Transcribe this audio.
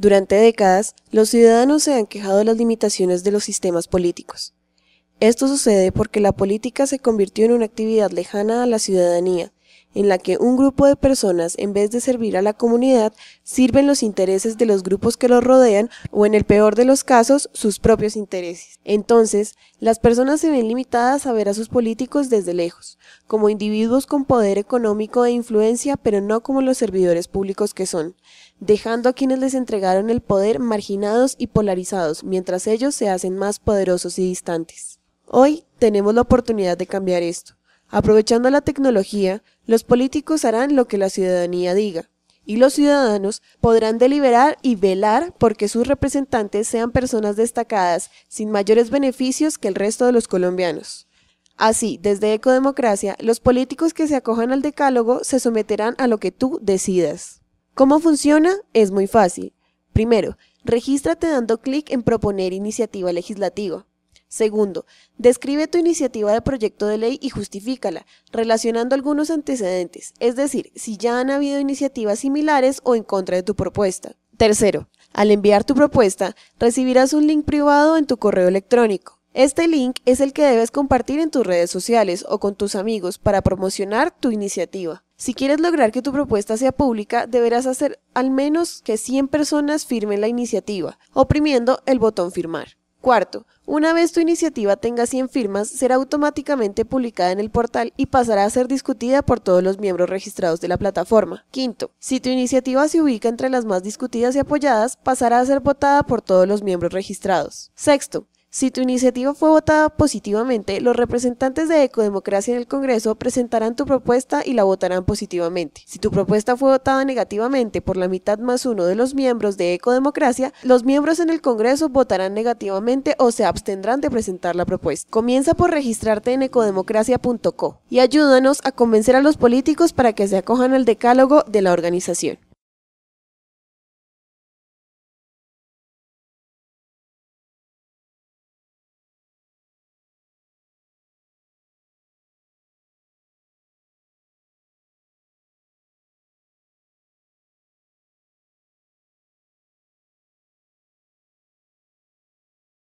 Durante décadas, los ciudadanos se han quejado de las limitaciones de los sistemas políticos. Esto sucede porque la política se convirtió en una actividad lejana a la ciudadanía, en la que un grupo de personas, en vez de servir a la comunidad, sirven los intereses de los grupos que los rodean o, en el peor de los casos, sus propios intereses. Entonces, las personas se ven limitadas a ver a sus políticos desde lejos, como individuos con poder económico e influencia, pero no como los servidores públicos que son, dejando a quienes les entregaron el poder marginados y polarizados, mientras ellos se hacen más poderosos y distantes. Hoy tenemos la oportunidad de cambiar esto. Aprovechando la tecnología, los políticos harán lo que la ciudadanía diga, y los ciudadanos podrán deliberar y velar porque sus representantes sean personas destacadas sin mayores beneficios que el resto de los colombianos. Así, desde Ecodemocracia, los políticos que se acojan al decálogo se someterán a lo que tú decidas. ¿Cómo funciona? Es muy fácil. Primero, regístrate dando clic en Proponer iniciativa legislativa. Segundo, describe tu iniciativa de proyecto de ley y justifícala, relacionando algunos antecedentes, es decir, si ya han habido iniciativas similares o en contra de tu propuesta. Tercero, al enviar tu propuesta, recibirás un link privado en tu correo electrónico. Este link es el que debes compartir en tus redes sociales o con tus amigos para promocionar tu iniciativa. Si quieres lograr que tu propuesta sea pública, deberás hacer al menos que 100 personas firmen la iniciativa, oprimiendo el botón firmar. Cuarto, una vez tu iniciativa tenga 100 firmas, será automáticamente publicada en el portal y pasará a ser discutida por todos los miembros registrados de la plataforma. Quinto, si tu iniciativa se ubica entre las más discutidas y apoyadas, pasará a ser votada por todos los miembros registrados. Sexto, si tu iniciativa fue votada positivamente, los representantes de Ecodemocracia en el Congreso presentarán tu propuesta y la votarán positivamente. Si tu propuesta fue votada negativamente por la mitad más uno de los miembros de Ecodemocracia, los miembros en el Congreso votarán negativamente o se abstendrán de presentar la propuesta. Comienza por registrarte en ecodemocracia.co y ayúdanos a convencer a los políticos para que se acojan al decálogo de la organización.